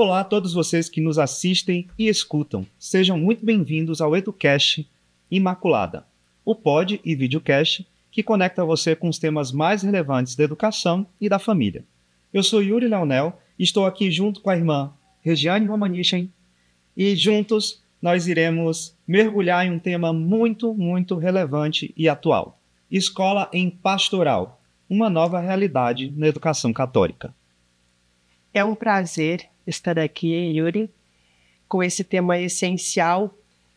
Olá a todos vocês que nos assistem e escutam. Sejam muito bem-vindos ao EduCast Imaculada, o pod e videocast que conecta você com os temas mais relevantes da educação e da família. Eu sou Yuri Leonel e estou aqui junto com a irmã Regiane Romanichen e juntos nós iremos mergulhar em um tema muito, muito relevante e atual. Escola em Pastoral, uma nova realidade na educação católica. É um prazer estar aqui, Yuri, com esse tema essencial,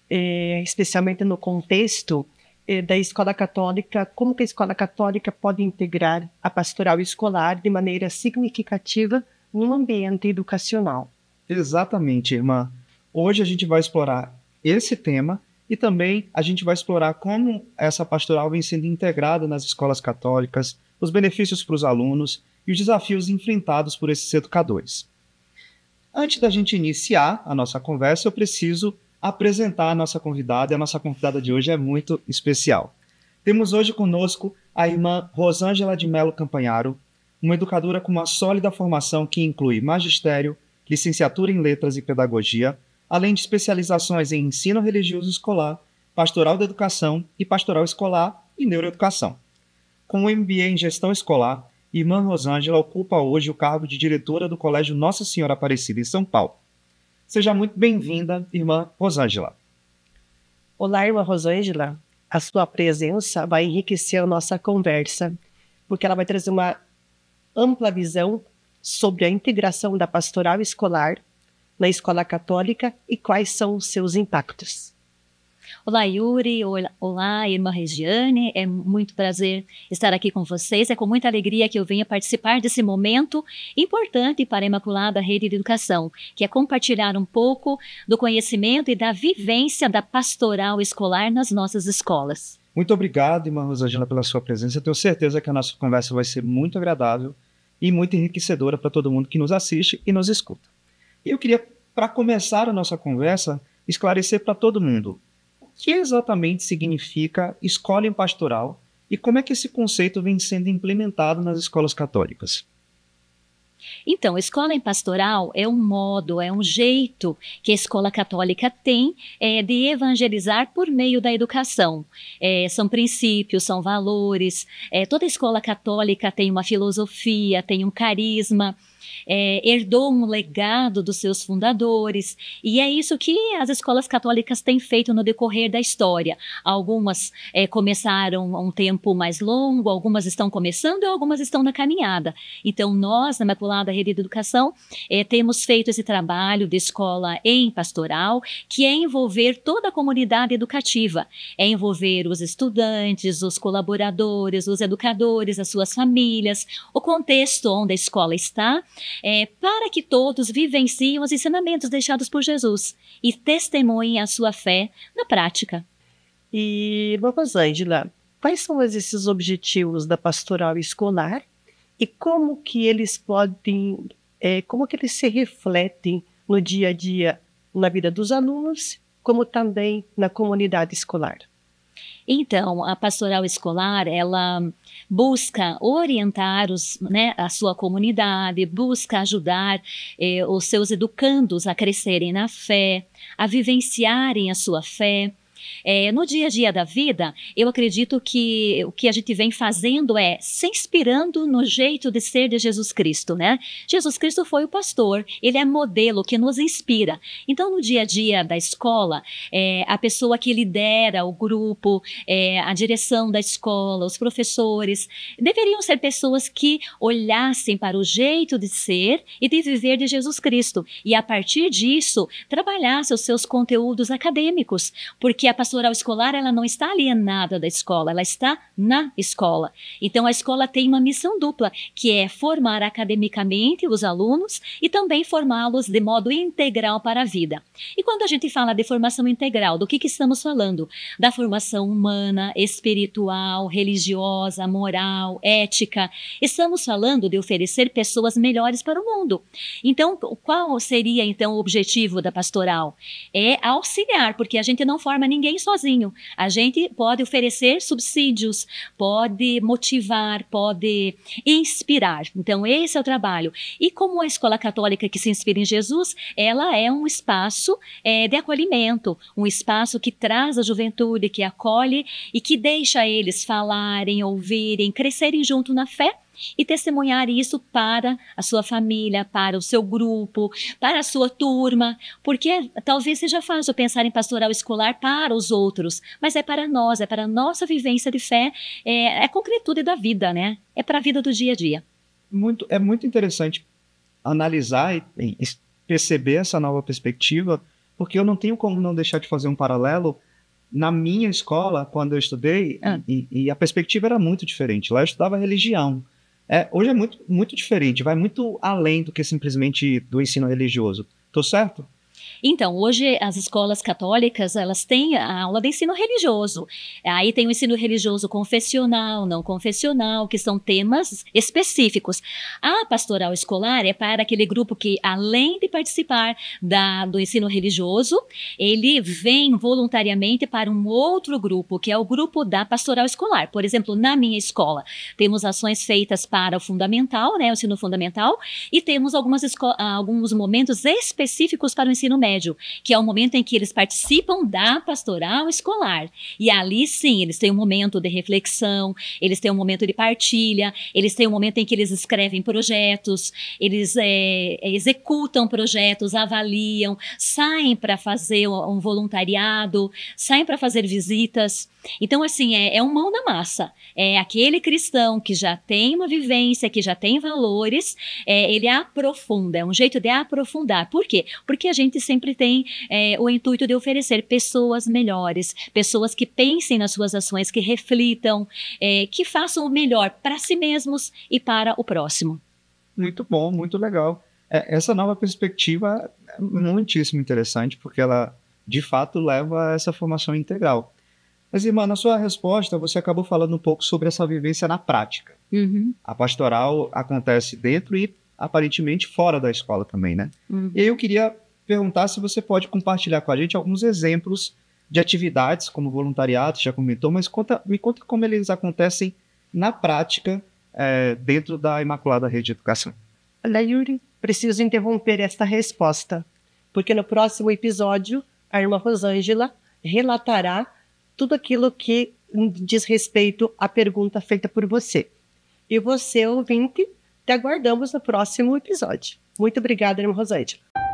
eh, especialmente no contexto eh, da escola católica, como que a escola católica pode integrar a pastoral escolar de maneira significativa no ambiente educacional. Exatamente, irmã. Hoje a gente vai explorar esse tema e também a gente vai explorar como essa pastoral vem sendo integrada nas escolas católicas, os benefícios para os alunos e os desafios enfrentados por esses educadores. Antes da gente iniciar a nossa conversa, eu preciso apresentar a nossa convidada, e a nossa convidada de hoje é muito especial. Temos hoje conosco a irmã Rosângela de Melo Campanharo, uma educadora com uma sólida formação que inclui magistério, licenciatura em letras e pedagogia, além de especializações em ensino religioso escolar, pastoral da educação e pastoral escolar e neuroeducação. Com um MBA em gestão escolar, irmã Rosângela ocupa hoje o cargo de diretora do Colégio Nossa Senhora Aparecida em São Paulo. Seja muito bem-vinda, irmã Rosângela. Olá, irmã Rosângela. A sua presença vai enriquecer a nossa conversa, porque ela vai trazer uma ampla visão sobre a integração da pastoral escolar na escola católica e quais são os seus impactos. Olá, Yuri. Olá, irmã Regiane. É muito prazer estar aqui com vocês. É com muita alegria que eu venho participar desse momento importante para a Imaculada Rede de Educação, que é compartilhar um pouco do conhecimento e da vivência da pastoral escolar nas nossas escolas. Muito obrigado, irmã Rosângela, pela sua presença. Eu tenho certeza que a nossa conversa vai ser muito agradável e muito enriquecedora para todo mundo que nos assiste e nos escuta. eu queria, para começar a nossa conversa, esclarecer para todo mundo que exatamente significa escola em pastoral e como é que esse conceito vem sendo implementado nas escolas católicas? Então, escola em pastoral é um modo, é um jeito que a escola católica tem é, de evangelizar por meio da educação. É, são princípios, são valores. É, toda escola católica tem uma filosofia, tem um carisma é, herdou um legado dos seus fundadores. E é isso que as escolas católicas têm feito no decorrer da história. Algumas é, começaram há um tempo mais longo, algumas estão começando e algumas estão na caminhada. Então, nós, na Imaculada Rede de Educação, é, temos feito esse trabalho de escola em pastoral, que é envolver toda a comunidade educativa, é envolver os estudantes, os colaboradores, os educadores, as suas famílias, o contexto onde a escola está é, para que todos vivenciem os ensinamentos deixados por Jesus e testemunhem a sua fé na prática. E, irmã Rosângela, quais são esses objetivos da pastoral escolar e como que eles podem, é, como que eles se refletem no dia a dia na vida dos alunos, como também na comunidade escolar? Então, a pastoral escolar, ela busca orientar os, né, a sua comunidade, busca ajudar eh, os seus educandos a crescerem na fé, a vivenciarem a sua fé, é, no dia a dia da vida, eu acredito que o que a gente vem fazendo é se inspirando no jeito de ser de Jesus Cristo, né? Jesus Cristo foi o pastor, ele é modelo que nos inspira. Então, no dia a dia da escola, é, a pessoa que lidera o grupo, é, a direção da escola, os professores, deveriam ser pessoas que olhassem para o jeito de ser e de viver de Jesus Cristo. E a partir disso, trabalhassem os seus conteúdos acadêmicos, porque a pastoral escolar, ela não está alienada da escola, ela está na escola. Então, a escola tem uma missão dupla, que é formar academicamente os alunos e também formá-los de modo integral para a vida. E quando a gente fala de formação integral, do que, que estamos falando? Da formação humana, espiritual, religiosa, moral, ética. Estamos falando de oferecer pessoas melhores para o mundo. Então, qual seria então o objetivo da pastoral? É auxiliar, porque a gente não forma ninguém ninguém sozinho. A gente pode oferecer subsídios, pode motivar, pode inspirar. Então, esse é o trabalho. E como a escola católica que se inspira em Jesus, ela é um espaço é, de acolhimento, um espaço que traz a juventude, que acolhe e que deixa eles falarem, ouvirem, crescerem junto na fé e testemunhar isso para a sua família, para o seu grupo, para a sua turma, porque talvez seja fácil pensar em pastoral escolar para os outros, mas é para nós, é para a nossa vivência de fé, é, é concretude da vida, né? É para a vida do dia a dia. Muito, é muito interessante analisar e, e perceber essa nova perspectiva, porque eu não tenho como não deixar de fazer um paralelo na minha escola, quando eu estudei, ah. e, e, a perspectiva era muito diferente. Lá eu estudava religião. É, hoje é muito, muito diferente, vai muito além do que simplesmente do ensino religioso. Tô certo? Então, hoje as escolas católicas, elas têm a aula de ensino religioso. Aí tem o ensino religioso confessional, não confessional, que são temas específicos. A pastoral escolar é para aquele grupo que, além de participar da, do ensino religioso, ele vem voluntariamente para um outro grupo, que é o grupo da pastoral escolar. Por exemplo, na minha escola, temos ações feitas para o fundamental, né, o ensino fundamental, e temos algumas alguns momentos específicos para o ensino médio que é o momento em que eles participam da pastoral escolar. E ali sim, eles têm um momento de reflexão, eles têm um momento de partilha, eles têm um momento em que eles escrevem projetos, eles é, executam projetos, avaliam, saem para fazer um voluntariado, saem para fazer visitas. Então, assim, é, é um mão na massa. É aquele cristão que já tem uma vivência, que já tem valores, é, ele aprofunda, é um jeito de aprofundar. Por quê? Porque a gente sempre tem é, o intuito de oferecer pessoas melhores, pessoas que pensem nas suas ações, que reflitam, é, que façam o melhor para si mesmos e para o próximo. Muito bom, muito legal. É, essa nova perspectiva é muitíssimo interessante, porque ela de fato leva a essa formação integral. Mas, irmã, na sua resposta, você acabou falando um pouco sobre essa vivência na prática. Uhum. A pastoral acontece dentro e, aparentemente, fora da escola também, né? Uhum. E eu queria perguntar se você pode compartilhar com a gente alguns exemplos de atividades, como voluntariado, já comentou, mas conta, me conta como eles acontecem na prática é, dentro da Imaculada Rede de Educação. Olha, Yuri, preciso interromper esta resposta, porque no próximo episódio, a irmã Rosângela relatará tudo aquilo que diz respeito à pergunta feita por você. E você, ouvinte, te aguardamos no próximo episódio. Muito obrigada, irmã Rosângela.